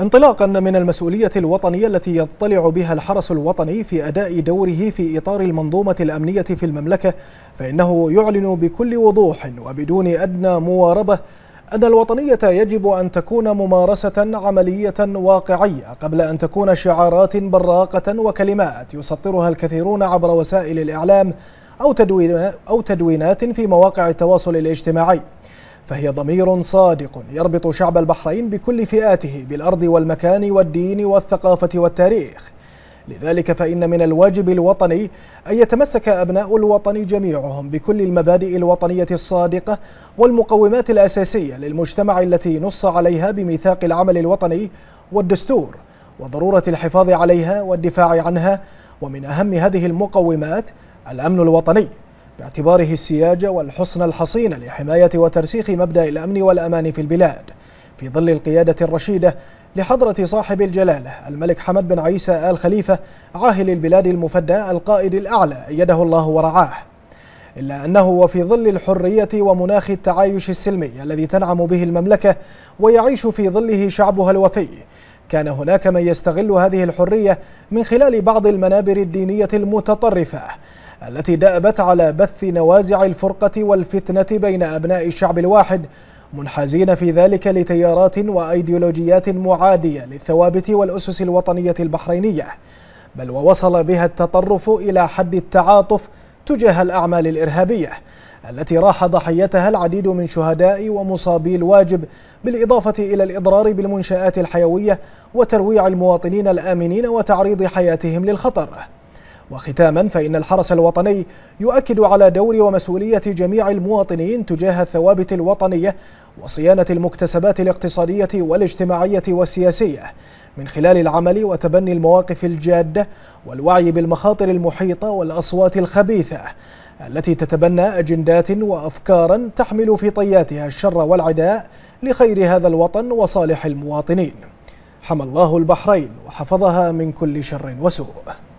انطلاقا من المسؤولية الوطنية التي يطلع بها الحرس الوطني في أداء دوره في إطار المنظومة الأمنية في المملكة فإنه يعلن بكل وضوح وبدون أدنى مواربة أن الوطنية يجب أن تكون ممارسة عملية واقعية قبل أن تكون شعارات براقة وكلمات يسطرها الكثيرون عبر وسائل الإعلام أو تدوينات في مواقع التواصل الاجتماعي فهي ضمير صادق يربط شعب البحرين بكل فئاته بالأرض والمكان والدين والثقافة والتاريخ لذلك فإن من الواجب الوطني أن يتمسك أبناء الوطن جميعهم بكل المبادئ الوطنية الصادقة والمقومات الأساسية للمجتمع التي نص عليها بميثاق العمل الوطني والدستور وضرورة الحفاظ عليها والدفاع عنها ومن أهم هذه المقومات الأمن الوطني باعتباره السياج والحصن الحصين لحماية وترسيخ مبدأ الأمن والأمان في البلاد في ظل القيادة الرشيدة لحضرة صاحب الجلالة الملك حمد بن عيسى آل خليفة عاهل البلاد المفدى القائد الأعلى أيده الله ورعاه إلا أنه وفي ظل الحرية ومناخ التعايش السلمي الذي تنعم به المملكة ويعيش في ظله شعبها الوفي كان هناك من يستغل هذه الحرية من خلال بعض المنابر الدينية المتطرفة التي دأبت على بث نوازع الفرقة والفتنة بين أبناء الشعب الواحد منحازين في ذلك لتيارات وأيديولوجيات معادية للثوابت والأسس الوطنية البحرينية بل ووصل بها التطرف إلى حد التعاطف تجاه الأعمال الإرهابية التي راح ضحيتها العديد من شهداء ومصابي الواجب بالإضافة إلى الإضرار بالمنشآت الحيوية وترويع المواطنين الآمنين وتعريض حياتهم للخطر وختاما فإن الحرس الوطني يؤكد على دور ومسؤولية جميع المواطنين تجاه الثوابت الوطنية وصيانة المكتسبات الاقتصادية والاجتماعية والسياسية من خلال العمل وتبني المواقف الجادة والوعي بالمخاطر المحيطة والأصوات الخبيثة التي تتبنى أجندات وأفكارا تحمل في طياتها الشر والعداء لخير هذا الوطن وصالح المواطنين حمى الله البحرين وحفظها من كل شر وسوء